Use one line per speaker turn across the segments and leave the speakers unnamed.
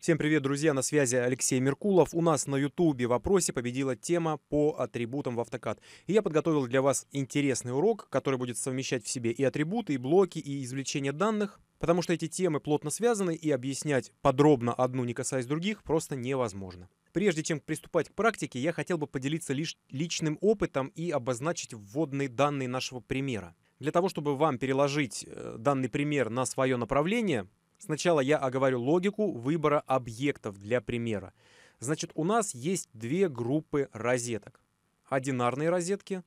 Всем привет, друзья! На связи Алексей Меркулов. У нас на Ютубе в вопросе победила тема по атрибутам в Автокад. И я подготовил для вас интересный урок, который будет совмещать в себе и атрибуты, и блоки, и извлечение данных, потому что эти темы плотно связаны, и объяснять подробно одну, не касаясь других, просто невозможно. Прежде чем приступать к практике, я хотел бы поделиться лишь личным опытом и обозначить вводные данные нашего примера. Для того, чтобы вам переложить э, данный пример на свое направление, Сначала я оговорю логику выбора объектов для примера. Значит, у нас есть две группы розеток. Одинарные розетки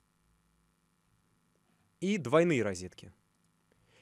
и двойные розетки.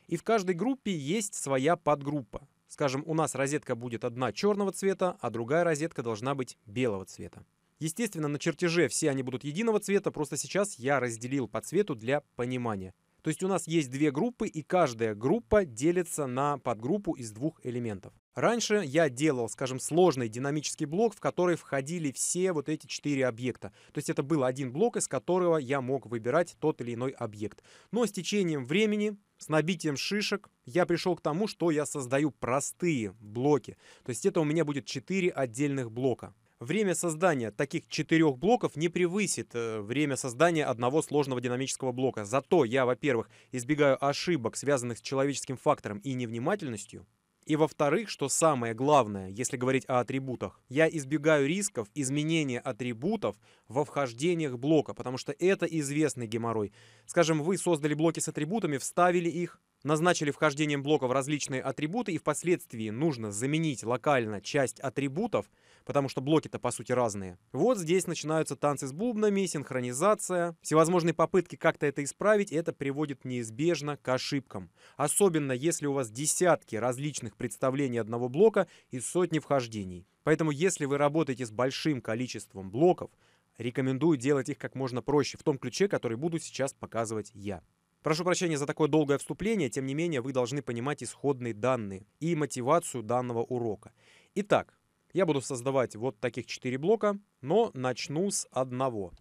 И в каждой группе есть своя подгруппа. Скажем, у нас розетка будет одна черного цвета, а другая розетка должна быть белого цвета. Естественно, на чертеже все они будут единого цвета, просто сейчас я разделил по цвету для понимания – то есть у нас есть две группы, и каждая группа делится на подгруппу из двух элементов. Раньше я делал, скажем, сложный динамический блок, в который входили все вот эти четыре объекта. То есть это был один блок, из которого я мог выбирать тот или иной объект. Но с течением времени, с набитием шишек, я пришел к тому, что я создаю простые блоки. То есть это у меня будет четыре отдельных блока. Время создания таких четырех блоков не превысит э, время создания одного сложного динамического блока. Зато я, во-первых, избегаю ошибок, связанных с человеческим фактором и невнимательностью. И во-вторых, что самое главное, если говорить о атрибутах, я избегаю рисков изменения атрибутов во вхождениях блока, потому что это известный геморрой. Скажем, вы создали блоки с атрибутами, вставили их, назначили вхождением блоков различные атрибуты, и впоследствии нужно заменить локально часть атрибутов, потому что блоки-то по сути разные. Вот здесь начинаются танцы с бубнами, синхронизация, всевозможные попытки как-то это исправить, это приводит неизбежно к ошибкам. Особенно если у вас десятки различных представлений одного блока и сотни вхождений. Поэтому если вы работаете с большим количеством блоков, рекомендую делать их как можно проще, в том ключе, который буду сейчас показывать я. Прошу прощения за такое долгое вступление, тем не менее вы должны понимать исходные данные и мотивацию данного урока. Итак, я буду создавать вот таких 4 блока, но начну с одного.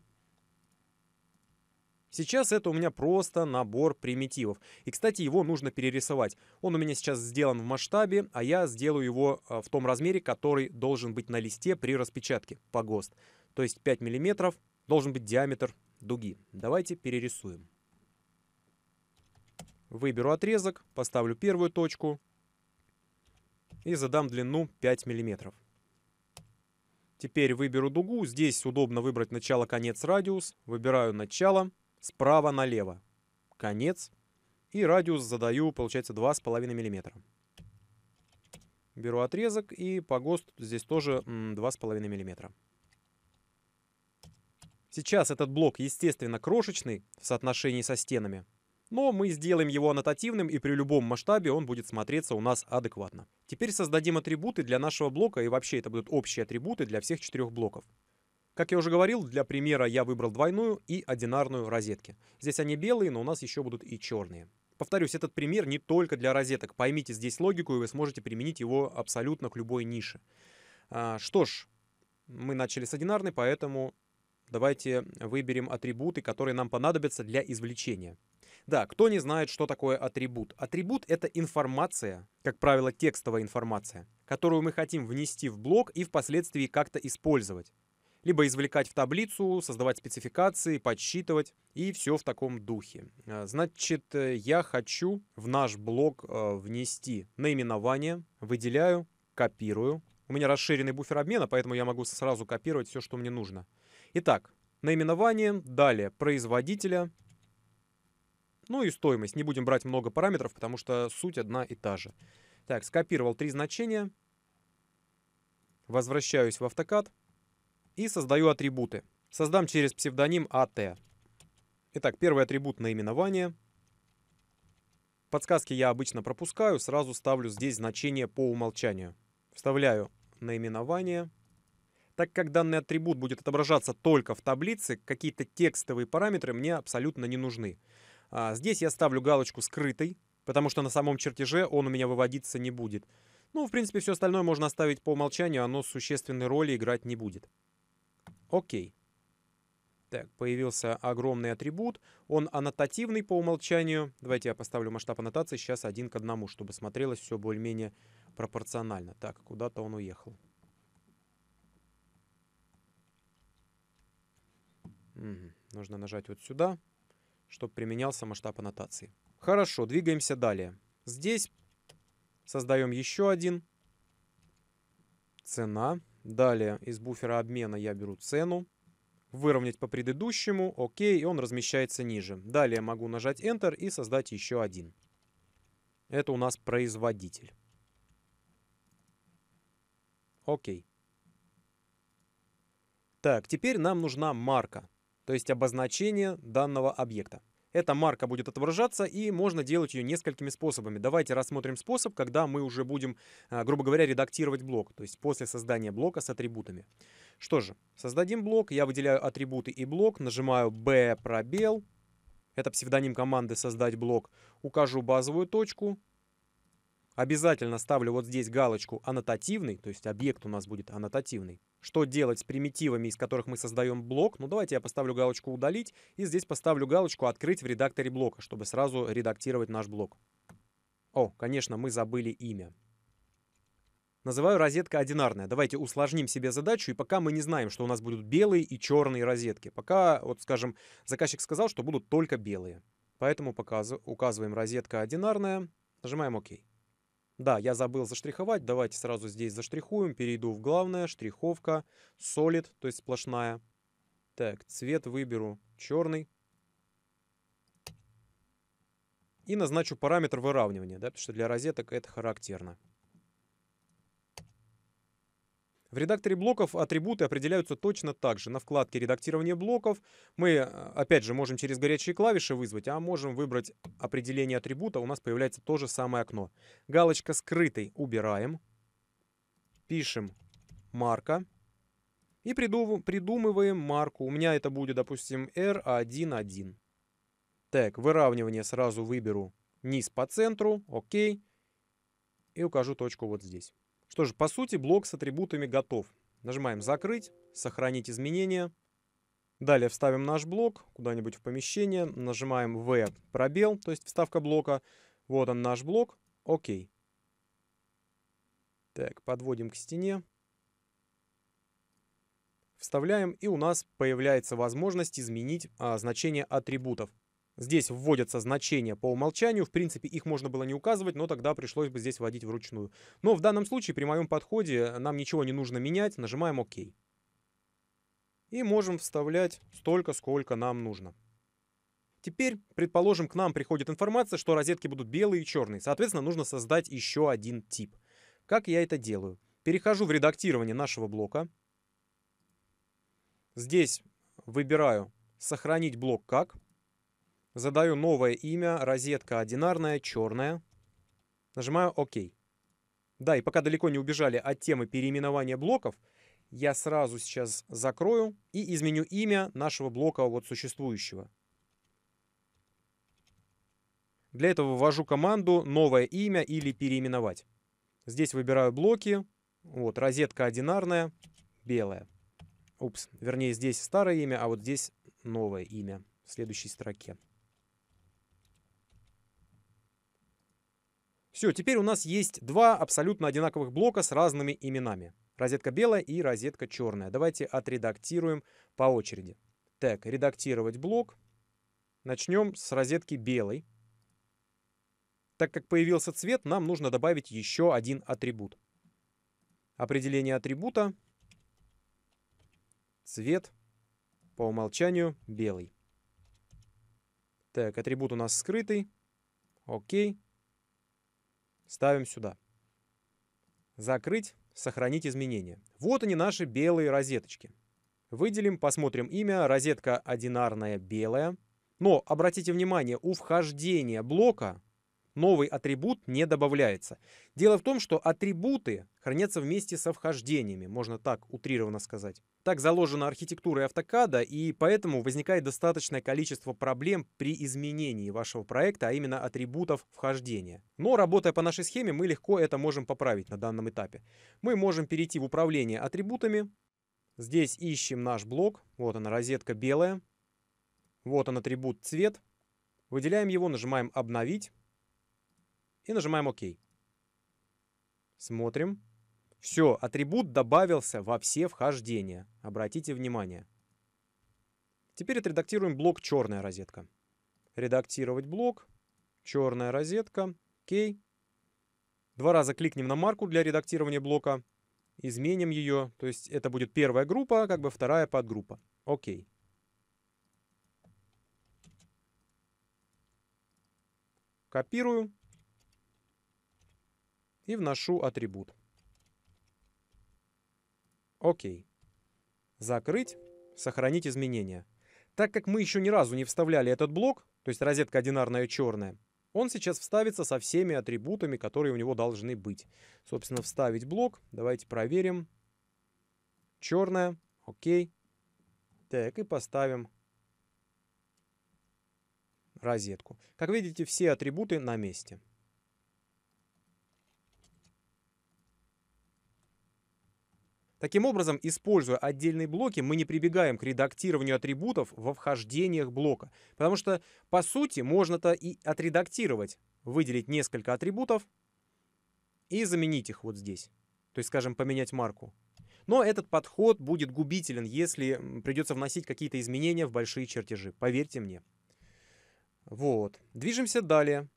Сейчас это у меня просто набор примитивов. И, кстати, его нужно перерисовать. Он у меня сейчас сделан в масштабе, а я сделаю его э, в том размере, который должен быть на листе при распечатке по ГОСТ. То есть 5 мм должен быть диаметр дуги. Давайте перерисуем. Выберу отрезок, поставлю первую точку и задам длину 5 мм. Теперь выберу дугу. Здесь удобно выбрать начало-конец радиус. Выбираю начало справа налево. Конец. И радиус задаю, получается, 2,5 мм. Беру отрезок и по ГОСТ здесь тоже 2,5 мм. Сейчас этот блок, естественно, крошечный в соотношении со стенами но мы сделаем его аннотативным и при любом масштабе он будет смотреться у нас адекватно. Теперь создадим атрибуты для нашего блока и вообще это будут общие атрибуты для всех четырех блоков. Как я уже говорил, для примера я выбрал двойную и одинарную розетки. Здесь они белые, но у нас еще будут и черные. Повторюсь, этот пример не только для розеток. Поймите здесь логику, и вы сможете применить его абсолютно к любой нише. А, что ж, мы начали с одинарной, поэтому давайте выберем атрибуты, которые нам понадобятся для извлечения. Да, кто не знает, что такое атрибут? Атрибут — это информация, как правило, текстовая информация, которую мы хотим внести в блок и впоследствии как-то использовать. Либо извлекать в таблицу, создавать спецификации, подсчитывать и все в таком духе. А, значит, э, я хочу в наш блок э, внести наименование, выделяю, копирую. У меня расширенный буфер обмена, поэтому я могу сразу копировать все, что мне нужно. Итак, наименование, далее производителя, ну и стоимость. Не будем брать много параметров, потому что суть одна и та же. Так, скопировал три значения, возвращаюсь в AutoCAD и создаю атрибуты. Создам через псевдоним AT. А Итак, первый атрибут наименование. Подсказки я обычно пропускаю, сразу ставлю здесь значение по умолчанию. Вставляю наименование. Так как данный атрибут будет отображаться только в таблице, какие-то текстовые параметры мне абсолютно не нужны. А, здесь я ставлю галочку «Скрытый», потому что на самом чертеже он у меня выводиться не будет. Ну, в принципе, все остальное можно оставить по умолчанию, оно существенной роли играть не будет. Окей. Так, появился огромный атрибут. Он аннотативный по умолчанию. Давайте я поставлю масштаб аннотации сейчас один к одному, чтобы смотрелось все более-менее пропорционально. Так, куда-то он уехал. Нужно нажать вот сюда чтобы применялся масштаб аннотации. Хорошо, двигаемся далее. Здесь создаем еще один. Цена. Далее из буфера обмена я беру цену. Выровнять по предыдущему. Окей, и он размещается ниже. Далее могу нажать Enter и создать еще один. Это у нас производитель. Окей. Так, теперь нам нужна марка то есть обозначение данного объекта. Эта марка будет отображаться, и можно делать ее несколькими способами. Давайте рассмотрим способ, когда мы уже будем, а, грубо говоря, редактировать блок, то есть после создания блока с атрибутами. Что же, создадим блок, я выделяю атрибуты и блок, нажимаю B пробел, это псевдоним команды «создать блок», укажу базовую точку, Обязательно ставлю вот здесь галочку «Аннотативный», то есть объект у нас будет аннотативный. Что делать с примитивами, из которых мы создаем блок? Ну, давайте я поставлю галочку «Удалить» и здесь поставлю галочку «Открыть в редакторе блока», чтобы сразу редактировать наш блок. О, конечно, мы забыли имя. Называю розетка одинарная. Давайте усложним себе задачу, и пока мы не знаем, что у нас будут белые и черные розетки. Пока, вот скажем, заказчик сказал, что будут только белые. Поэтому показываем указываем розетка одинарная, нажимаем ОК. Да, я забыл заштриховать, давайте сразу здесь заштрихуем, перейду в главное, штриховка, solid, то есть сплошная. Так, цвет выберу черный. И назначу параметр выравнивания, да, потому что для розеток это характерно. В редакторе блоков атрибуты определяются точно так же. На вкладке «Редактирование блоков» мы, э, опять же, можем через горячие клавиши вызвать, а можем выбрать определение атрибута. У нас появляется то же самое окно. Галочка «Скрытый» убираем. Пишем «Марка». И придумываем марку. У меня это будет, допустим, R11. Так, выравнивание сразу выберу низ по центру. Окей. И укажу точку вот здесь. Что же, по сути, блок с атрибутами готов. Нажимаем «Закрыть», «Сохранить изменения». Далее вставим наш блок куда-нибудь в помещение, нажимаем «В» пробел, то есть вставка блока. Вот он наш блок, «Окей». Так, подводим к стене. Вставляем, и у нас появляется возможность изменить а, значение атрибутов. Здесь вводятся значения по умолчанию. В принципе, их можно было не указывать, но тогда пришлось бы здесь вводить вручную. Но в данном случае при моем подходе нам ничего не нужно менять. Нажимаем ОК. И можем вставлять столько, сколько нам нужно. Теперь, предположим, к нам приходит информация, что розетки будут белые и черные. Соответственно, нужно создать еще один тип. Как я это делаю? Перехожу в редактирование нашего блока. Здесь выбираю «Сохранить блок как». Задаю новое имя, розетка одинарная, черная. Нажимаю ОК. Да, и пока далеко не убежали от темы переименования блоков, я сразу сейчас закрою и изменю имя нашего блока вот существующего. Для этого ввожу команду «Новое имя» или «Переименовать». Здесь выбираю блоки. Вот, розетка одинарная, белая. Упс, вернее, здесь старое имя, а вот здесь новое имя в следующей строке. Все, теперь у нас есть два абсолютно одинаковых блока с разными именами. Розетка белая и розетка черная. Давайте отредактируем по очереди. Так, редактировать блок. Начнем с розетки белой. Так как появился цвет, нам нужно добавить еще один атрибут. Определение атрибута. Цвет по умолчанию белый. Так, атрибут у нас скрытый. Окей. Ставим сюда. Закрыть, сохранить изменения. Вот они наши белые розеточки. Выделим, посмотрим имя. Розетка одинарная белая. Но обратите внимание, у вхождения блока новый атрибут не добавляется. Дело в том, что атрибуты хранятся вместе со вхождениями, можно так утрированно сказать. Так заложена архитектура автокада, и поэтому возникает достаточное количество проблем при изменении вашего проекта, а именно атрибутов вхождения. Но работая по нашей схеме, мы легко это можем поправить на данном этапе. Мы можем перейти в управление атрибутами. Здесь ищем наш блок. Вот она, розетка белая. Вот он атрибут цвет. Выделяем его, нажимаем «Обновить» и нажимаем «Ок». Смотрим. Все, атрибут добавился во все вхождения. Обратите внимание. Теперь отредактируем блок «Черная розетка». Редактировать блок, черная розетка, Окей. Два раза кликнем на марку для редактирования блока, изменим ее, то есть это будет первая группа, а как бы вторая подгруппа. Окей. Копирую и вношу атрибут. Окей. Закрыть. Сохранить изменения. Так как мы еще ни разу не вставляли этот блок, то есть розетка одинарная черная, он сейчас вставится со всеми атрибутами, которые у него должны быть. Собственно, вставить блок. Давайте проверим. Черная. Окей. Так, и поставим розетку. Как видите, все атрибуты на месте. Таким образом, используя отдельные блоки, мы не прибегаем к редактированию атрибутов во вхождениях блока, потому что, по сути, можно-то и отредактировать, выделить несколько атрибутов и заменить их вот здесь. То есть, скажем, поменять марку. Но этот подход будет губителен, если придется вносить какие-то изменения в большие чертежи, поверьте мне. Вот. Движемся далее.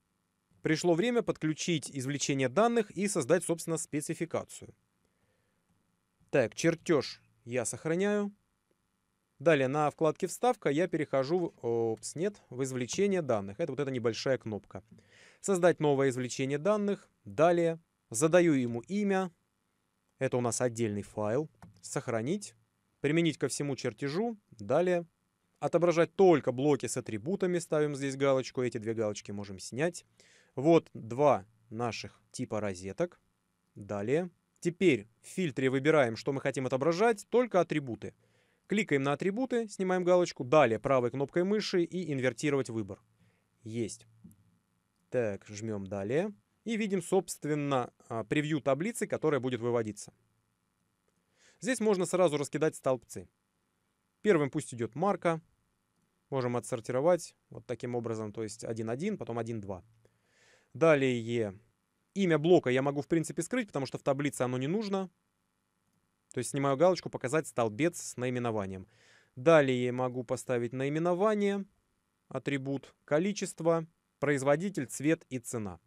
Пришло время подключить извлечение данных и создать, собственно, спецификацию. Так, чертеж я сохраняю. Далее на вкладке «Вставка» я перехожу в, опс, нет, в «Извлечение данных». Это вот эта небольшая кнопка. «Создать новое извлечение данных». Далее задаю ему имя. Это у нас отдельный файл. «Сохранить». «Применить ко всему чертежу». Далее отображать только блоки с атрибутами. Ставим здесь галочку. Эти две галочки можем снять. Вот два наших типа розеток. Далее Теперь в фильтре выбираем, что мы хотим отображать, только атрибуты. Кликаем на атрибуты, снимаем галочку, далее правой кнопкой мыши и инвертировать выбор. Есть. Так, жмем далее. И видим, собственно, а, превью таблицы, которая будет выводиться. Здесь можно сразу раскидать столбцы. Первым пусть идет марка. Можем отсортировать вот таким образом, то есть 1.1, потом 1.2. Далее Имя блока я могу, в принципе, скрыть, потому что в таблице оно не нужно. То есть снимаю галочку «Показать столбец с наименованием». Далее могу поставить наименование, атрибут, количество, производитель, цвет и цена.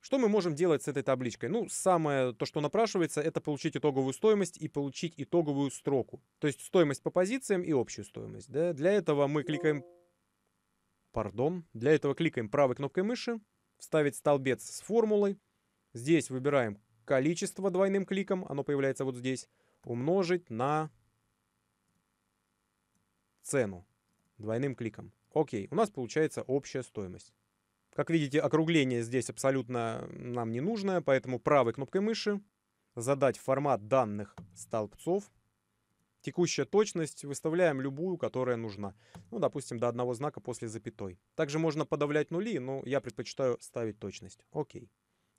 Что мы можем делать с этой табличкой? Ну, самое то, что напрашивается, это получить итоговую стоимость и получить итоговую строку. То есть стоимость по позициям и общую стоимость. Да? Для этого мы кликаем... Пардон. Для этого кликаем правой кнопкой мыши, вставить столбец с формулой. Здесь выбираем количество двойным кликом, оно появляется вот здесь, умножить на цену двойным кликом. Окей, у нас получается общая стоимость. Как видите, округление здесь абсолютно нам не нужно, поэтому правой кнопкой мыши задать формат данных столбцов Текущая точность, выставляем любую, которая нужна. Ну, допустим, до одного знака после запятой. Также можно подавлять нули, но я предпочитаю ставить точность. Окей.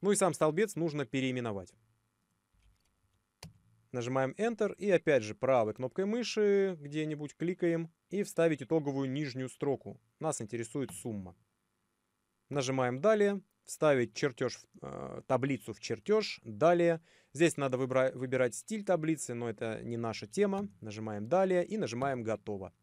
Ну и сам столбец нужно переименовать. Нажимаем Enter и опять же правой кнопкой мыши где-нибудь кликаем и вставить итоговую нижнюю строку. Нас интересует сумма. Нажимаем «Далее», вставить чертеж, э, таблицу в чертеж. Далее здесь надо выбра- выбирать стиль таблицы, но это не наша тема. Нажимаем «Далее» и нажимаем «Готово».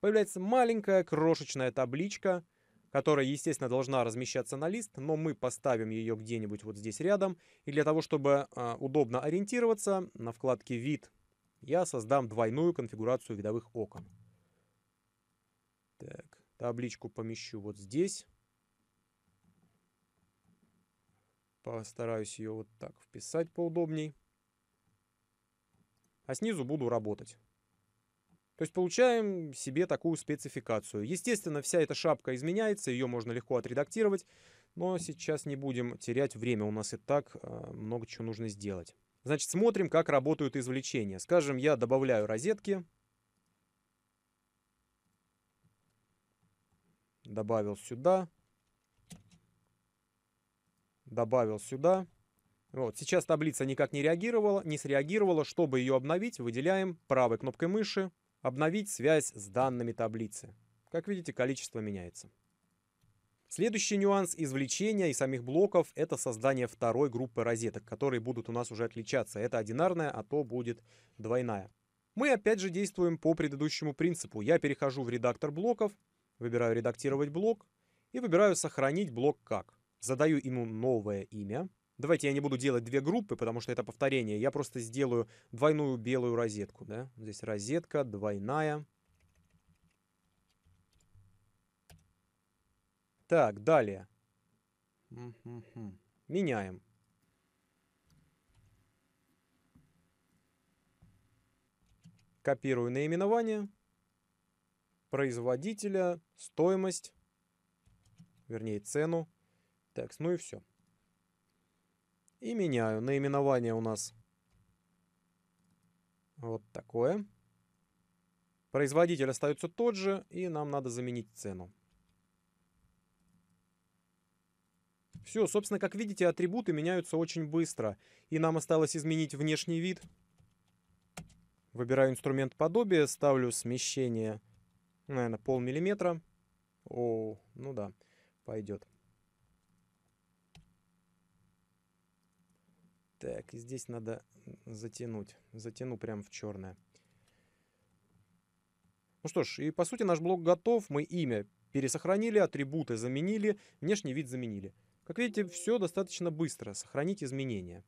Появляется маленькая крошечная табличка, которая, естественно, должна размещаться на лист, но мы поставим ее где-нибудь вот здесь рядом. И для того, чтобы э, удобно ориентироваться, на вкладке «Вид» я создам двойную конфигурацию видовых окон. Так, табличку помещу вот здесь. Постараюсь ее вот так вписать поудобней. А снизу буду работать. То есть получаем себе такую спецификацию. Естественно, вся эта шапка изменяется, ее можно легко отредактировать, но сейчас не будем терять время, у нас и так э, много чего нужно сделать. Значит, смотрим, как работают извлечения. Скажем, я добавляю розетки. Добавил сюда добавил сюда. Вот. Сейчас таблица никак не реагировала, не среагировала. Чтобы ее обновить, выделяем правой кнопкой мыши «Обновить связь с данными таблицы». Как видите, количество меняется. Следующий нюанс извлечения и самих блоков — это создание второй группы розеток, которые будут у нас уже отличаться. Это одинарная, а то будет двойная. Мы опять же действуем по предыдущему принципу. Я перехожу в редактор блоков, выбираю «Редактировать блок» и выбираю «Сохранить блок как» задаю ему новое имя. Давайте я не буду делать две группы, потому что это повторение. Я просто сделаю двойную белую розетку. Да? Здесь розетка, двойная. Так, далее. Меняем. Копирую наименование производителя, стоимость, вернее цену так, ну и все. И меняю. Наименование у нас вот такое. Производитель остается тот же, и нам надо заменить цену. Все, собственно, как видите, атрибуты меняются очень быстро. И нам осталось изменить внешний вид. Выбираю инструмент подобия, ставлю смещение, наверное, полмиллиметра. О, ну да, пойдет. Так, здесь надо затянуть. Затяну прям в черное. Ну что ж, и по сути наш блок готов. Мы имя пересохранили, атрибуты заменили, внешний вид заменили. Как видите, все достаточно быстро. Сохранить изменения.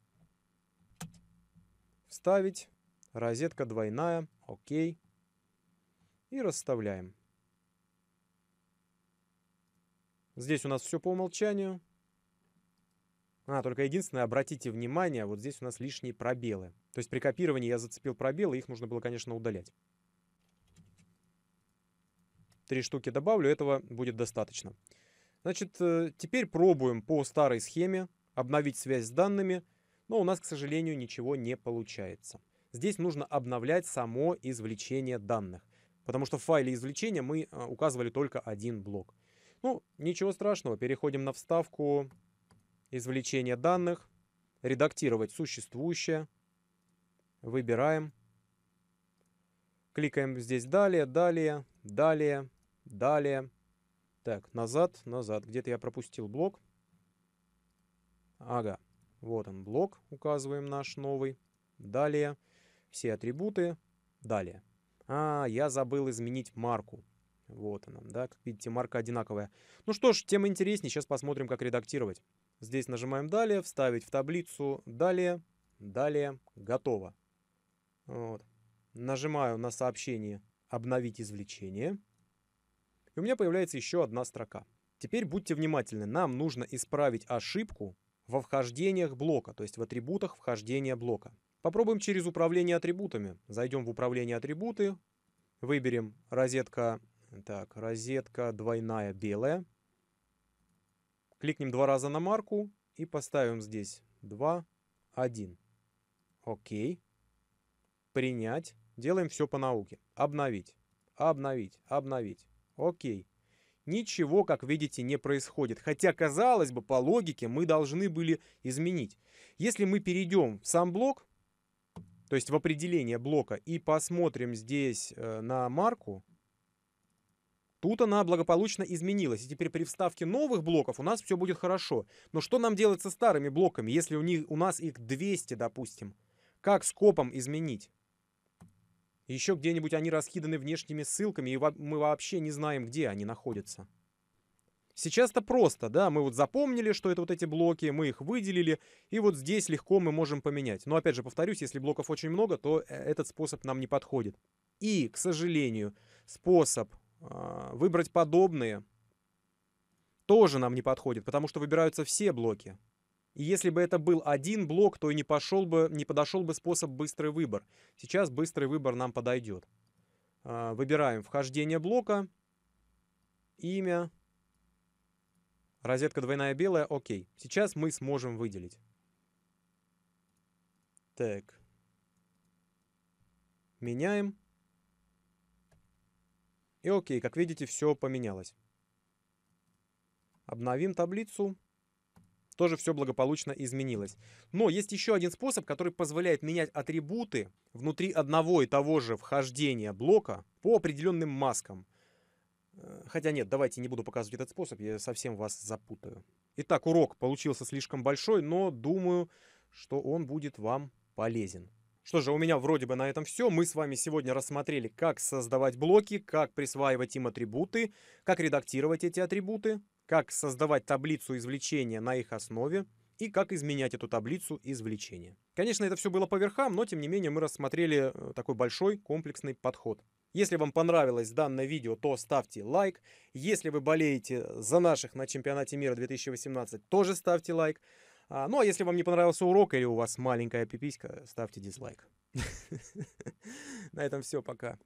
Вставить. Розетка двойная. Окей. И расставляем. Здесь у нас все по умолчанию. А, только единственное, обратите внимание, вот здесь у нас лишние пробелы. То есть при копировании я зацепил пробелы, их нужно было, конечно, удалять. Три штуки добавлю, этого будет достаточно. Значит, э, теперь пробуем по старой схеме обновить связь с данными, но у нас, к сожалению, ничего не получается. Здесь нужно обновлять само извлечение данных, потому что в файле извлечения мы э, указывали только один блок. Ну, ничего страшного, переходим на вставку извлечение данных, редактировать существующее. Выбираем. Кликаем здесь далее, далее, далее, далее. Так, назад, назад. Где-то я пропустил блок. Ага, вот он блок, указываем наш новый. Далее, все атрибуты, далее. А, я забыл изменить марку. Вот она, да, как видите, марка одинаковая. Ну что ж, тема интереснее, сейчас посмотрим, как редактировать. Здесь нажимаем «Далее», «Вставить в таблицу», «Далее», «Далее», «Готово». Вот. Нажимаю на сообщение «Обновить извлечение». И у меня появляется еще одна строка. Теперь будьте внимательны, нам нужно исправить ошибку во вхождениях блока, то есть в атрибутах вхождения блока. Попробуем через управление атрибутами. Зайдем в управление атрибуты, выберем розетка, так, розетка двойная белая. Кликнем два раза на марку и поставим здесь 2, 1. Окей. Принять. Делаем все по науке. Обновить. Обновить. Обновить. Окей. Ничего, как видите, не происходит. Хотя, казалось бы, по логике мы должны были изменить. Если мы перейдем в сам блок, то есть в определение блока, и посмотрим здесь э, на марку, Тут она благополучно изменилась, и теперь при вставке новых блоков у нас все будет хорошо. Но что нам делать со старыми блоками, если у, них, у нас их 200, допустим? Как скопом изменить? Еще где-нибудь они раскиданы внешними ссылками, и мы вообще не знаем, где они находятся. Сейчас-то просто, да, мы вот запомнили, что это вот эти блоки, мы их выделили, и вот здесь легко мы можем поменять. Но опять же, повторюсь, если блоков очень много, то э, этот способ нам не подходит. И, к сожалению, способ а, выбрать подобные тоже нам не подходит, потому что выбираются все блоки. И если бы это был один блок, то и не, пошел бы, не подошел бы способ быстрый выбор. Сейчас быстрый выбор нам подойдет. А, выбираем вхождение блока, имя, розетка двойная белая, окей. Сейчас мы сможем выделить. Так. Меняем. И окей, как видите, все поменялось. Обновим таблицу. Тоже все благополучно изменилось. Но есть еще один способ, который позволяет менять атрибуты внутри одного и того же вхождения блока по определенным маскам. Э, хотя нет, давайте не буду показывать этот способ, я совсем вас запутаю. Итак, урок получился слишком большой, но думаю, что он будет вам полезен. Что же, у меня вроде бы на этом все. Мы с вами сегодня рассмотрели, как создавать блоки, как присваивать им атрибуты, как редактировать эти атрибуты, как создавать таблицу извлечения на их основе и как изменять эту таблицу извлечения. Конечно, это все было по верхам, но тем не менее мы рассмотрели э, такой большой комплексный подход. Если вам понравилось данное видео, то ставьте лайк. Если вы болеете за наших на чемпионате мира 2018, тоже ставьте лайк. А, ну, а если вам не понравился урок или у вас маленькая пиписька, ставьте дизлайк. На этом все, пока.